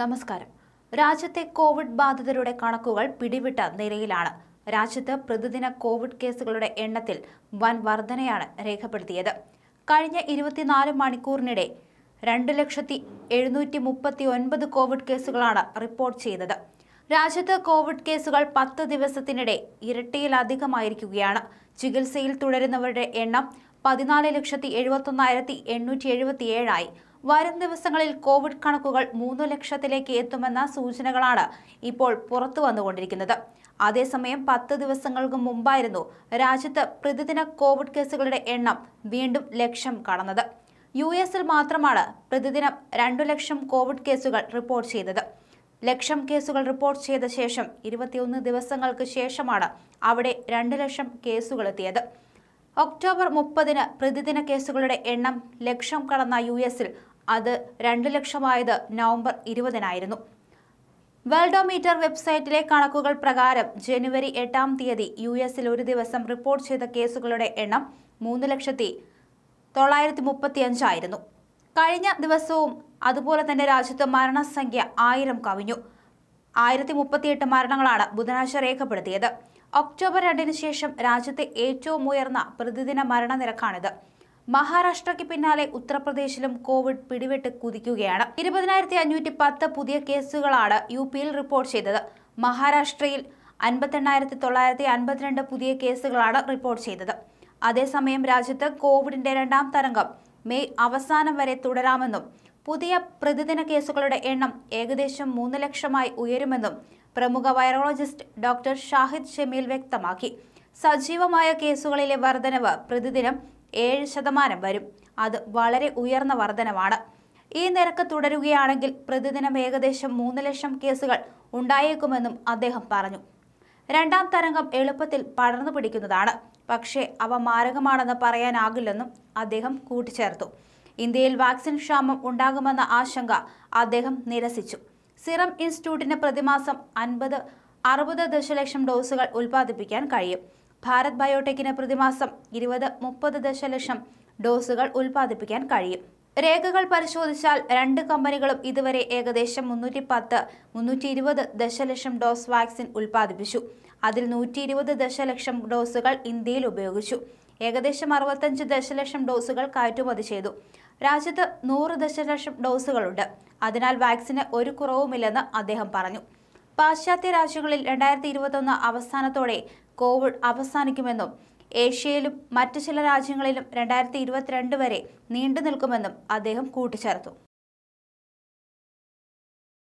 നമസ്കാരം രാജ്യത്തെ കോവിഡ് ബാധിതരുടെ കണക്കുകൾ പിടിവിട്ട നിലയിലാണ് രാജ്യത്ത് പ്രതിദിന കോവിഡ് കേസുകളുടെ എണ്ണത്തിൽ വൻ വർധനയാണ് രേഖപ്പെടുത്തിയത് കഴിഞ്ഞ ഇരുപത്തിനാല് മണിക്കൂറിനിടെ രണ്ട് ലക്ഷത്തി എഴുന്നൂറ്റി മുപ്പത്തി ഒൻപത് കോവിഡ് കേസുകളാണ് റിപ്പോർട്ട് ചെയ്തത് രാജ്യത്ത് കോവിഡ് കേസുകൾ പത്ത് ദിവസത്തിനിടെ ഇരട്ടിയിലധികമായിരിക്കുകയാണ് ചികിത്സയിൽ തുടരുന്നവരുടെ എണ്ണം പതിനാല് ലക്ഷത്തി എഴുപത്തൊന്നായിരത്തി എണ്ണൂറ്റി എഴുപത്തിയേഴായി വരും ദിവസങ്ങളിൽ കോവിഡ് കണക്കുകൾ മൂന്ന് ലക്ഷത്തിലേക്ക് എത്തുമെന്ന സൂചനകളാണ് ഇപ്പോൾ പുറത്തു വന്നുകൊണ്ടിരിക്കുന്നത് അതേസമയം പത്ത് ദിവസങ്ങൾക്ക് മുമ്പായിരുന്നു രാജ്യത്ത് പ്രതിദിന കോവിഡ് കേസുകളുടെ എണ്ണം വീണ്ടും ലക്ഷം കടന്നത് യു എസിൽ മാത്രമാണ് പ്രതിദിനം രണ്ടു ലക്ഷം കോവിഡ് കേസുകൾ റിപ്പോർട്ട് ചെയ്തത് ലക്ഷം കേസുകൾ റിപ്പോർട്ട് ചെയ്ത ശേഷം ഇരുപത്തിയൊന്ന് ദിവസങ്ങൾക്ക് ശേഷമാണ് അവിടെ രണ്ട് ലക്ഷം കേസുകൾ എത്തിയത് ഒക്ടോബർ മുപ്പതിന് പ്രതിദിന കേസുകളുടെ എണ്ണം ലക്ഷം കടന്ന യു എസിൽ അത് രണ്ട് ലക്ഷമായത് നവംബർ ഇരുപതിനായിരുന്നു വേൾഡോമീറ്റർ വെബ്സൈറ്റിലെ കണക്കുകൾ പ്രകാരം ജനുവരി എട്ടാം തീയതി യു എസിൽ ഒരു ദിവസം റിപ്പോർട്ട് ചെയ്ത കേസുകളുടെ എണ്ണം മൂന്ന് ലക്ഷത്തി തൊള്ളായിരത്തി അഞ്ചായിരുന്നു കഴിഞ്ഞ ദിവസവും അതുപോലെ തന്നെ രാജ്യത്ത് മരണസംഖ്യ ആയിരം കവിഞ്ഞു ആയിരത്തി മുപ്പത്തിയെട്ട് മരണങ്ങളാണ് ബുധനാഴ്ച രേഖപ്പെടുത്തിയത് ഒക്ടോബർ രണ്ടിന് ശേഷം രാജ്യത്തെ ഏറ്റവും ഉയർന്ന പ്രതിദിന മരണനിരക്കാണിത് മഹാരാഷ്ട്രയ്ക്ക് പിന്നാലെ ഉത്തർപ്രദേശിലും കോവിഡ് പിടിവെട്ട് കുതിക്കുകയാണ് ഇരുപതിനായിരത്തി അഞ്ഞൂറ്റി പത്ത് പുതിയ കേസുകളാണ് യു പിയിൽ റിപ്പോർട്ട് ചെയ്തത് മഹാരാഷ്ട്രയിൽ അൻപത്തെണ്ണായിരത്തി തൊള്ളായിരത്തി അൻപത്തിരണ്ട് പുതിയ കേസുകളാണ് റിപ്പോർട്ട് ചെയ്തത് അതേസമയം രാജ്യത്ത് കോവിഡിന്റെ രണ്ടാം തരംഗം മെയ് അവസാനം വരെ തുടരാമെന്നും പുതിയ പ്രതിദിന കേസുകളുടെ എണ്ണം ഏകദേശം മൂന്ന് ലക്ഷമായി ഉയരുമെന്നും പ്രമുഖ വൈറോളജിസ്റ്റ് ഡോക്ടർ ഷാഹിദ് ഷെമീൽ വ്യക്തമാക്കി സജീവമായ കേസുകളിലെ വർധനവ് പ്രതിദിനം ഏഴ് ശതമാനം വരും അത് വളരെ ഉയർന്ന വർധനമാണ് ഈ നിരക്ക് തുടരുകയാണെങ്കിൽ പ്രതിദിനം ഏകദേശം മൂന്ന് ലക്ഷം കേസുകൾ ഉണ്ടായേക്കുമെന്നും അദ്ദേഹം പറഞ്ഞു രണ്ടാം തരംഗം എളുപ്പത്തിൽ പടർന്നു പിടിക്കുന്നതാണ് പക്ഷേ അവ മാരകമാണെന്ന് പറയാനാകില്ലെന്നും അദ്ദേഹം കൂട്ടിച്ചേർത്തു ഇന്ത്യയിൽ വാക്സിൻ ക്ഷാമം ഉണ്ടാകുമെന്ന ആശങ്ക അദ്ദേഹം നിരസിച്ചു സിറം ഇൻസ്റ്റിറ്റ്യൂട്ടിന് പ്രതിമാസം അൻപത് അറുപത് ദശലക്ഷം ഡോസുകൾ ഉൽപ്പാദിപ്പിക്കാൻ കഴിയും ഭാരത് ബയോടെക്കിന് പ്രതിമാസം ഇരുപത് മുപ്പത് ദശലക്ഷം ഡോസുകൾ ഉൽപ്പാദിപ്പിക്കാൻ കഴിയും രേഖകൾ പരിശോധിച്ചാൽ രണ്ട് കമ്പനികളും ഇതുവരെ ഏകദേശം മുന്നൂറ്റി പത്ത് മുന്നൂറ്റി ഇരുപത് ദശലക്ഷം ഡോസ് വാക്സിൻ ഉൽപ്പാദിപ്പിച്ചു അതിൽ നൂറ്റി ഇരുപത് ദശലക്ഷം ഡോസുകൾ ഇന്ത്യയിൽ ഉപയോഗിച്ചു ഏകദേശം അറുപത്തഞ്ച് ദശലക്ഷം ഡോസുകൾ കയറ്റുമതി ചെയ്തു രാജ്യത്ത് നൂറ് ദശലക്ഷം ഡോസുകളുണ്ട് അതിനാൽ വാക്സിന് ഒരു കുറവുമില്ലെന്ന് അദ്ദേഹം പറഞ്ഞു പാശ്ചാത്യ രാജ്യങ്ങളിൽ രണ്ടായിരത്തി ഇരുപത്തൊന്ന് അവസാനത്തോടെ കോവിഡ് അവസാനിക്കുമെന്നും ഏഷ്യയിലും മറ്റു ചില രാജ്യങ്ങളിലും രണ്ടായിരത്തി വരെ നീണ്ടു നിൽക്കുമെന്നും അദ്ദേഹം കൂട്ടിച്ചേർത്തു